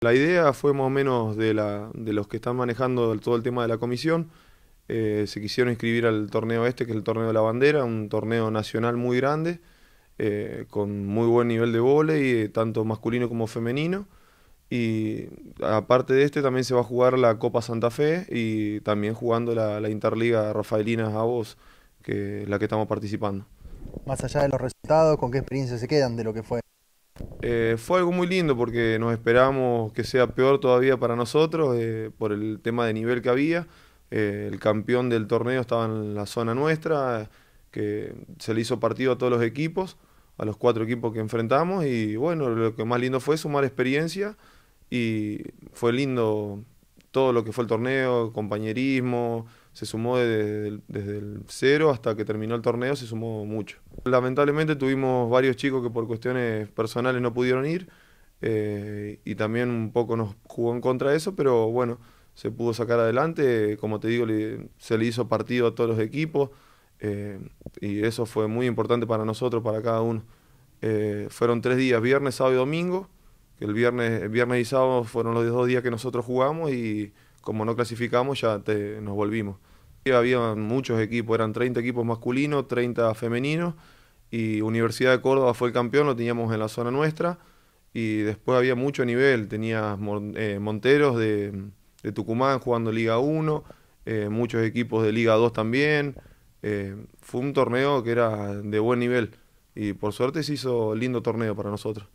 La idea fue más o menos de, la, de los que están manejando todo el tema de la comisión. Eh, se quisieron inscribir al torneo este, que es el torneo de la bandera, un torneo nacional muy grande, eh, con muy buen nivel de volei, eh, tanto masculino como femenino. Y aparte de este, también se va a jugar la Copa Santa Fe y también jugando la, Interliga Rafaelina a vos, que es la que estamos participando. Más allá de los resultados, ¿con qué experiencia se quedan de lo que fue eh, fue algo muy lindo porque nos esperamos que sea peor todavía para nosotros eh, por el tema de nivel que había. Eh, el campeón del torneo estaba en la zona nuestra, que se le hizo partido a todos los equipos, a los cuatro equipos que enfrentamos y bueno, lo que más lindo fue sumar experiencia y fue lindo todo lo que fue el torneo, compañerismo, se sumó desde, el cero hasta que terminó el torneo, se sumó mucho. Lamentablemente tuvimos varios chicos que por cuestiones personales no pudieron ir eh, y también un poco nos jugó en contra de eso, pero bueno, se pudo sacar adelante, como te digo, se le hizo partido a todos los equipos eh, y eso fue muy importante para nosotros, para cada uno. Eh, fueron tres días, viernes, sábado y domingo el viernes, el viernes y sábado fueron los dos días que nosotros jugamos y como no clasificamos ya nos volvimos. había muchos equipos, eran 30 equipos masculinos, 30 femeninos y Universidad de Córdoba fue el campeón, lo teníamos en la zona nuestra y después había mucho nivel, tenía eh, Monteros de, Tucumán jugando Liga 1, eh, muchos equipos de Liga 2 también, eh, fue un torneo que era de buen nivel y por suerte se hizo lindo torneo para nosotros.